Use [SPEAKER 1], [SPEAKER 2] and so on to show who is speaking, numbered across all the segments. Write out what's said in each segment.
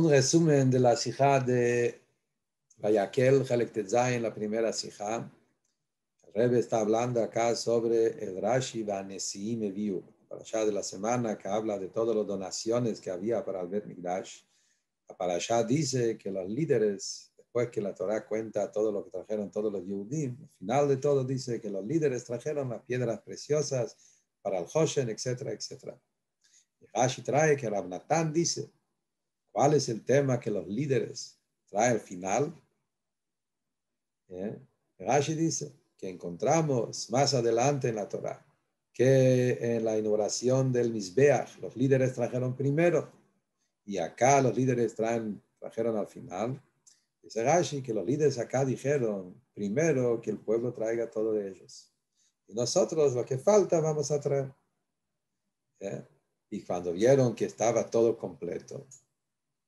[SPEAKER 1] un resumen de la sijá de Vayakel, en la primera sijá. El Rebbe está hablando acá sobre el Rashi Vanesim para allá de la semana que habla de todas las donaciones que había para el Migdash. Para La dice que los líderes, después que la Torah cuenta todo lo que trajeron todos los Yehudim, al final de todo dice que los líderes trajeron las piedras preciosas para el Hoshen, etcétera, etcétera. Y Rashi trae que Abnatán dice ¿Cuál es el tema que los líderes traen al final? ¿Eh? Rashi dice que encontramos más adelante en la Torah que en la inauguración del Mizbeach los líderes trajeron primero y acá los líderes traen, trajeron al final. Dice Rashi que los líderes acá dijeron primero que el pueblo traiga todo de ellos. Y nosotros lo que falta vamos a traer. ¿Eh? Y cuando vieron que estaba todo completo,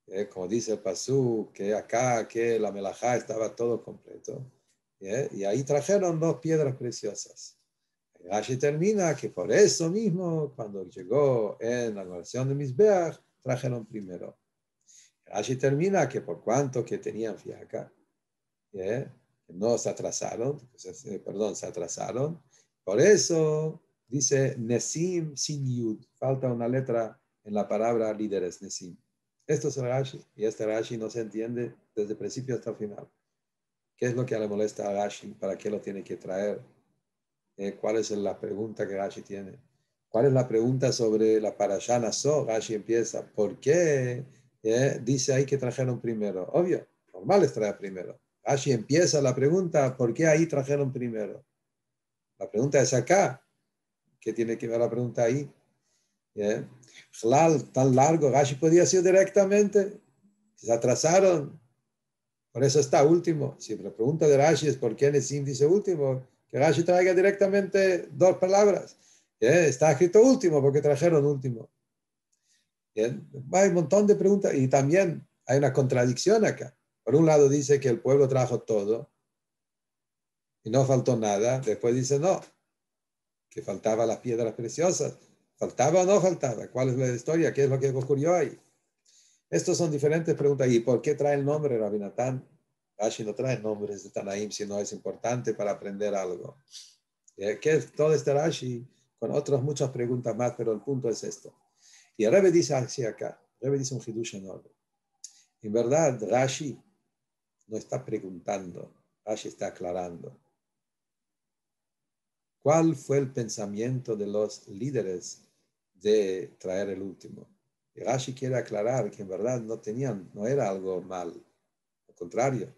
[SPEAKER 1] eh, como dice el Pasú, que acá, que la melajá estaba todo completo. ¿eh? Y ahí trajeron dos piedras preciosas. Rashi termina que por eso mismo, cuando llegó en la oración de Misbeach, trajeron primero. Rashi termina que por cuanto que tenían fiaca, ¿eh? no se atrasaron, perdón, se atrasaron. Por eso dice Nesim sin yud, falta una letra en la palabra líderes, Nesim. Esto es el Rashi, y este Rashi no se entiende desde principio hasta el final. ¿Qué es lo que le molesta a Rashi? ¿Para qué lo tiene que traer? Eh, ¿Cuál es la pregunta que Rashi tiene? ¿Cuál es la pregunta sobre la Parashana So? Rashi empieza, ¿por qué eh, dice ahí que trajeron primero? Obvio, normal es traer primero. Rashi empieza la pregunta, ¿por qué ahí trajeron primero? La pregunta es acá. ¿Qué tiene que ver la pregunta ahí? Pues, tan largo, Rashi podía ser directamente. Se atrasaron. Por eso está último. Si la pregunta de Rashi es por qué es índice último, que Rashi traiga directamente dos palabras. Está escrito último porque trajeron último. Hay un montón de preguntas y también hay una contradicción acá. Por un lado dice que el pueblo trajo todo y no faltó nada. Después dice no, que faltaban las piedras preciosas. ¿Faltaba o no faltaba? ¿Cuál es la historia? ¿Qué es lo que ocurrió ahí? Estas son diferentes preguntas. ¿Y por qué trae el nombre Rabinatán? Rashi no trae nombres de Tanaim si no es importante para aprender algo. Eh, ¿Qué es todo este Rashi? Con otras muchas preguntas más, pero el punto es esto. Y el dice así acá. El dice un hidush enorme. En verdad, Rashi no está preguntando. Rashi está aclarando. ¿Cuál fue el pensamiento de los líderes de traer el último. Y Gashi quiere aclarar que en verdad no tenían, no era algo mal, al contrario,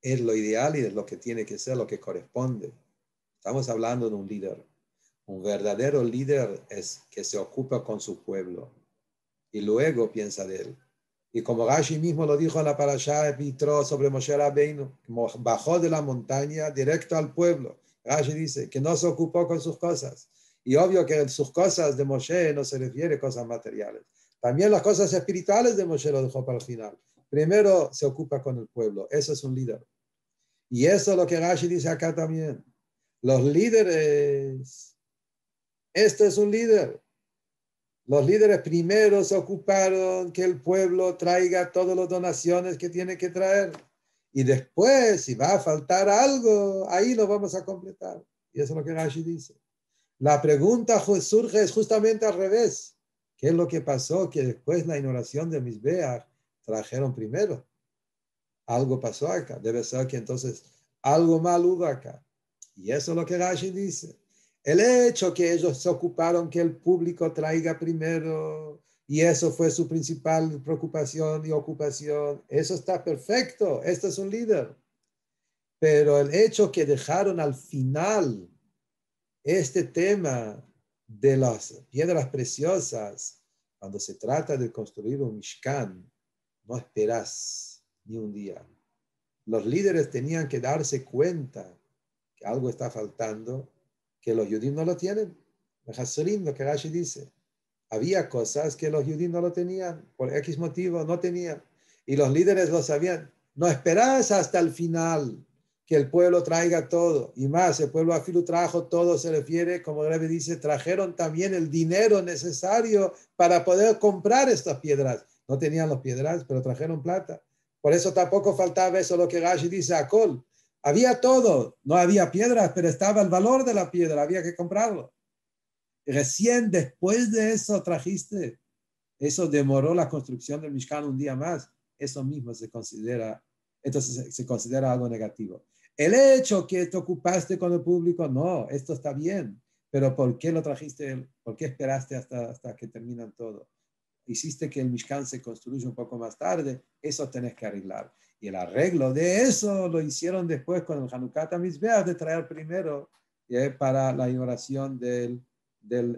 [SPEAKER 1] es lo ideal y es lo que tiene que ser, lo que corresponde. Estamos hablando de un líder. Un verdadero líder es que se ocupa con su pueblo y luego piensa de él. Y como Gashi mismo lo dijo en la parasha vitro sobre Moshe Rabbeinu, bajó de la montaña directo al pueblo. Gashi dice que no se ocupó con sus cosas, y obvio que en sus cosas de Moshe no se refiere a cosas materiales. También las cosas espirituales de Moshe lo dejó para el final. Primero se ocupa con el pueblo. Eso es un líder. Y eso es lo que Rashi dice acá también. Los líderes. Este es un líder. Los líderes primero se ocuparon que el pueblo traiga todas las donaciones que tiene que traer. Y después, si va a faltar algo, ahí lo vamos a completar. Y eso es lo que Rashi dice. La pregunta surge es justamente al revés. ¿Qué es lo que pasó que después la inauguración de veas trajeron primero? Algo pasó acá. Debe ser que entonces algo mal hubo acá. Y eso es lo que Rashi dice. El hecho que ellos se ocuparon que el público traiga primero, y eso fue su principal preocupación y ocupación, eso está perfecto, este es un líder. Pero el hecho que dejaron al final este tema de las piedras preciosas, cuando se trata de construir un Mishkan, no esperás ni un día. Los líderes tenían que darse cuenta que algo está faltando, que los judíos no lo tienen. Hassurim, lo que Rashi dice. Había cosas que los judíos no lo tenían, por X motivo no tenían. Y los líderes lo sabían. No esperás hasta el final que el pueblo traiga todo. Y más, el pueblo afilu trajo todo, se refiere, como Greve dice, trajeron también el dinero necesario para poder comprar estas piedras. No tenían las piedras, pero trajeron plata. Por eso tampoco faltaba eso, lo que Gashi dice a Col. Había todo, no había piedras, pero estaba el valor de la piedra, había que comprarlo. recién después de eso trajiste. Eso demoró la construcción del Mishkan un día más. Eso mismo se considera entonces se considera algo negativo. El hecho que te ocupaste con el público, no, esto está bien, pero ¿por qué lo trajiste? ¿Por qué esperaste hasta, hasta que terminan todo? Hiciste que el Mishkan se construya un poco más tarde, eso tenés que arreglar. Y el arreglo de eso lo hicieron después con el Hanukkah misbeas de traer primero eh, para la inauguración del,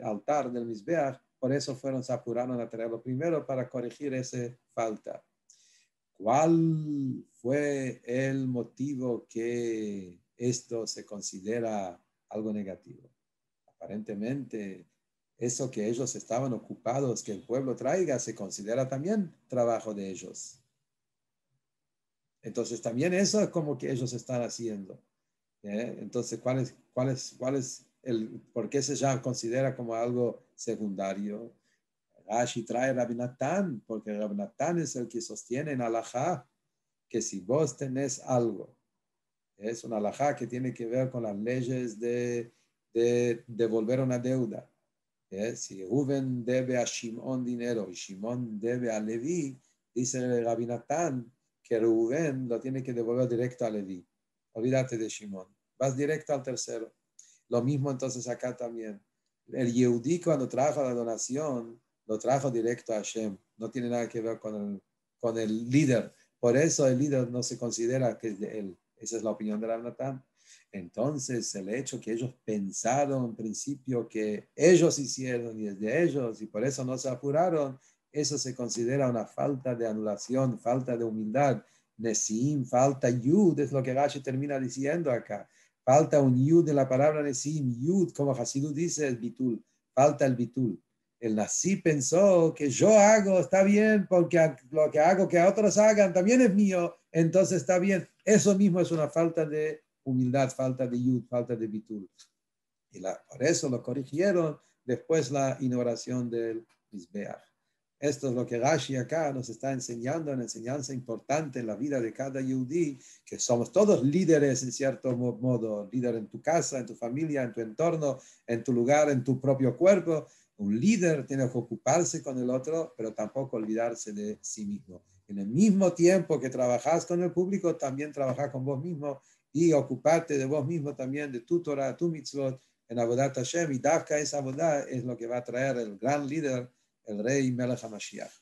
[SPEAKER 1] altar del mishbeach. Por eso fueron, se apuraron a traerlo primero para corregir esa falta. ¿Cuál fue el motivo que esto se considera algo negativo? Aparentemente, eso que ellos estaban ocupados, que el pueblo traiga, se considera también trabajo de ellos. Entonces, también eso es como que ellos están haciendo. ¿eh? Entonces, ¿cuál es, cuál es, cuál es el, por qué se ya considera como algo secundario? si trae Rabinatán, porque Rabinatán es el que sostiene en Alajá que si vos tenés algo, es un alajá que tiene que ver con las leyes de, devolver una deuda. ¿eh? Si Rubén debe a Shimón dinero y Shimón debe a Leví, dice Rabinatán que Rubén lo tiene que devolver directo a Leví. Olvídate de Shimón. Vas directo al tercero. Lo mismo entonces acá también. El Yehudí cuando trajo la donación, lo trajo directo a Hashem, no tiene nada que ver con el, líder. Por eso el líder no se considera que es de él. Esa es la opinión de la Entonces, el hecho que ellos pensaron en principio que ellos hicieron y es de ellos y por eso no se apuraron, eso se considera una falta de anulación, falta de humildad. Nesim, falta yud, es lo que Rashi termina diciendo acá. Falta un yud de la palabra Nesim, yud, como Hasidu dice, es bitul, falta el bitul el nazi pensó que yo hago está bien porque lo que hago que otros hagan también es mío, entonces está bien. Eso mismo es una falta de humildad, falta de yud, falta de bitul. Y por eso lo corrigieron después la inauguración del bisbear esto es lo que Rashi acá nos está enseñando, una enseñanza importante en la vida de cada yudí, que somos todos líderes en cierto modo, líder en tu casa, en tu familia, en tu entorno, en tu lugar, en tu propio cuerpo. Un líder tiene que ocuparse con el otro, pero tampoco olvidarse de sí mismo. En el mismo tiempo que trabajas con el público, también trabajas con vos mismo y ocuparte de vos mismo también, de tu Torah, tu mitzvot, en Abodat Hashem. Y Dafka esa Abodat es lo que va a traer el gran líder אל רי מלך המשיח.